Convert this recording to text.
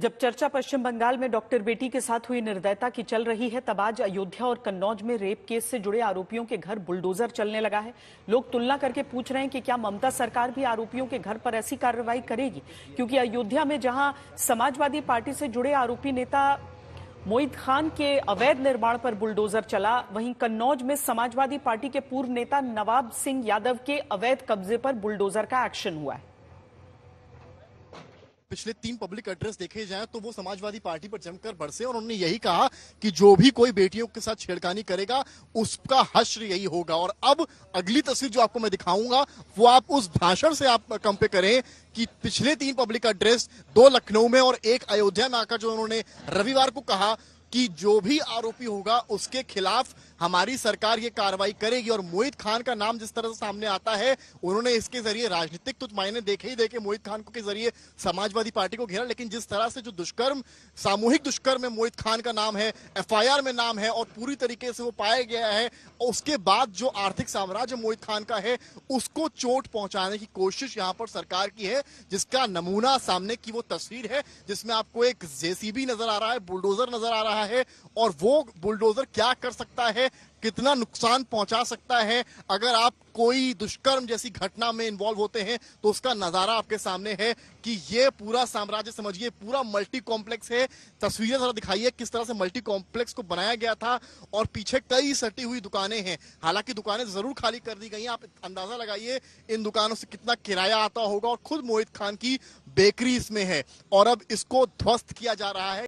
जब चर्चा पश्चिम बंगाल में डॉक्टर बेटी के साथ हुई निर्दयता की चल रही है तब आज अयोध्या और कन्नौज में रेप केस से जुड़े आरोपियों के घर बुलडोजर चलने लगा है लोग तुलना करके पूछ रहे हैं कि क्या ममता सरकार भी आरोपियों के घर पर ऐसी कार्रवाई करेगी क्योंकि अयोध्या में जहां समाजवादी पार्टी से जुड़े आरोपी नेता मोहित खान के अवैध निर्माण पर बुलडोजर चला वहीं कन्नौज में समाजवादी पार्टी के पूर्व नेता नवाब सिंह यादव के अवैध कब्जे पर बुलडोजर का एक्शन हुआ है पिछले तीन पब्लिक एड्रेस देखे जाए तो वो समाजवादी पार्टी पर जमकर बरसे और उन्होंने यही कहा कि जो भी कोई बेटियों के साथ छेड़खानी करेगा उसका हश्र यही होगा और अब अगली तस्वीर जो आपको मैं दिखाऊंगा वो आप उस भाषण से आप कंपेयर करें कि पिछले तीन पब्लिक एड्रेस दो लखनऊ में और एक अयोध्या में आकर जो उन्होंने रविवार को कहा कि जो भी आरोपी होगा उसके खिलाफ हमारी सरकार ये कार्रवाई करेगी और मोहित खान का नाम जिस तरह से सामने आता है उन्होंने इसके जरिए राजनीतिक तो मायने देखे ही देखे मोहित खान को के जरिए समाजवादी पार्टी को घेरा लेकिन जिस तरह से जो दुष्कर्म सामूहिक दुष्कर्म में मोहित खान का नाम है एफआईआर में नाम है और पूरी तरीके से वो पाया गया है उसके बाद जो आर्थिक साम्राज्य मोहित खान का है उसको चोट पहुंचाने की कोशिश यहाँ पर सरकार की है जिसका नमूना सामने की वो तस्वीर है जिसमें आपको एक जेसीबी नजर आ रहा है बुलडोजर नजर आ रहा है है और वो बुलडोजर क्या कर सकता है कितना नुकसान पहुंचा सकता है अगर आप कोई दुष्कर्म जैसी घटना में इन्वॉल्व होते हैं तो उसका नजारा आपके सामने है कि ये पूरा साम्राज्य समझिए पूरा मल्टी कॉम्प्लेक्स है तस्वीरें जरा दिखाइए किस तरह से मल्टी कॉम्प्लेक्स को बनाया गया था और पीछे कई सटी हुई दुकानें हैं हालांकि दुकानें जरूर खाली कर दी गई आप अंदाजा लगाइए इन दुकानों से कितना किराया आता होगा और खुद मोहित खान की बेकरी इसमें है और अब इसको ध्वस्त किया जा रहा है